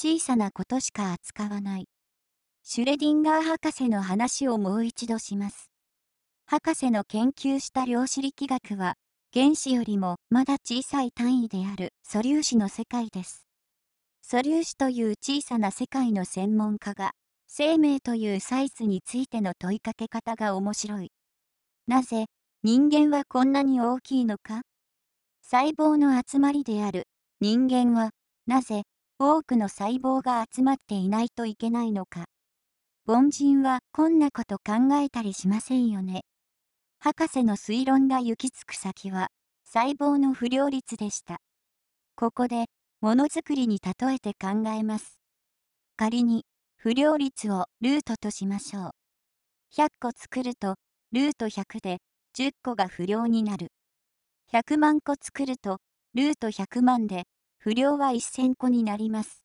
小さなことしか扱わない。シュレディンガー博士の話をもう一度します。博士の研究した量子力学は、原子よりもまだ小さい単位である素粒子の世界です。素粒子という小さな世界の専門家が、生命というサイズについての問いかけ方が面白い。なぜ、人間はこんなに大きいのか細胞の集まりである人間は、なぜ、多くの細胞が集まっていないといけないのか。凡人はこんなこと考えたりしませんよね。博士の推論が行き着く先は、細胞の不良率でした。ここで、ものづくりに例えて考えます。仮に、不良率をルートとしましょう。100個作ると、ルート100で、10個が不良になる。100万個作ると、ルート100万で、不良は1000個になります。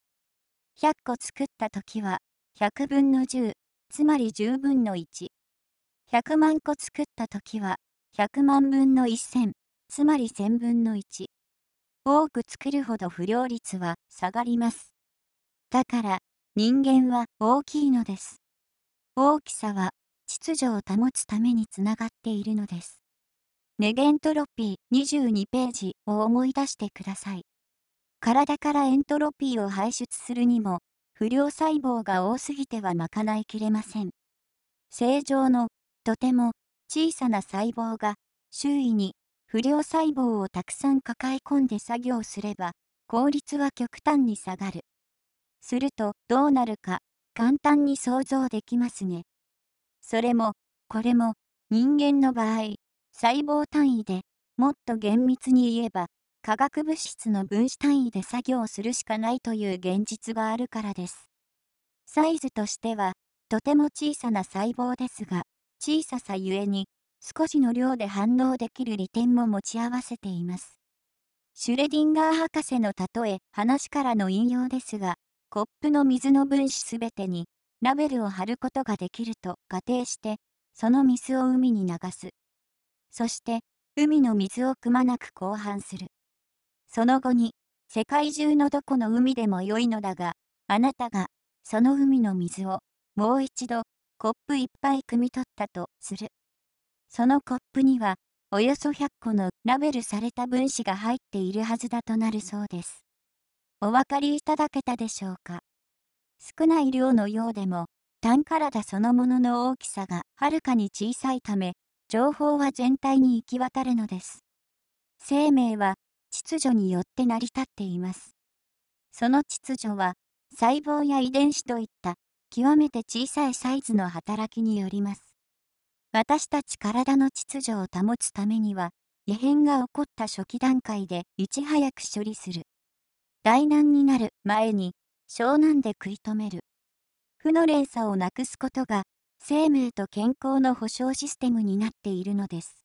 100個作った時は、100分の10、つまり10分の1。100万個作った時は、100万分の1000、つまり1000分の1。多く作るほど不良率は下がります。だから、人間は大きいのです。大きさは、秩序を保つためにつながっているのです。ネゲントロピー22ページを思い出してください。体からエントロピーを排出するにも、不良細胞が多すぎては賄いきれません。正常の、とても、小さな細胞が、周囲に、不良細胞をたくさん抱え込んで作業すれば、効率は極端に下がる。すると、どうなるか、簡単に想像できますね。それも、これも、人間の場合、細胞単位でもっと厳密に言えば、化学物質の分子単位で作業するしかないという現実があるからです。サイズとしては、とても小さな細胞ですが、小ささゆえに、少しの量で反応できる利点も持ち合わせています。シュレディンガー博士の例え話からの引用ですが、コップの水の分子すべてにラベルを貼ることができると仮定して、その水を海に流す。そして、海の水をくまなく交換する。その後に、世界中のどこの海でも良いのだが、あなたが、その海の水を、もう一度、コップい杯汲み取ったとする。そのコップには、およそ100個のラベルされた分子が入っているはずだとなるそうです。お分かりいただけたでしょうか少ない量のようでも、単体そのものの大きさがはるかに小さいため、情報は全体に行き渡るのです。生命は秩序によって成り立っています。その秩序は細胞や遺伝子といった極めて小さいサイズの働きによります。私たち体の秩序を保つためには異変が起こった初期段階でいち早く処理する。大難になる前に湘南で食い止める。負の連鎖をなくすことが生命と健康の保障システムになっているのです。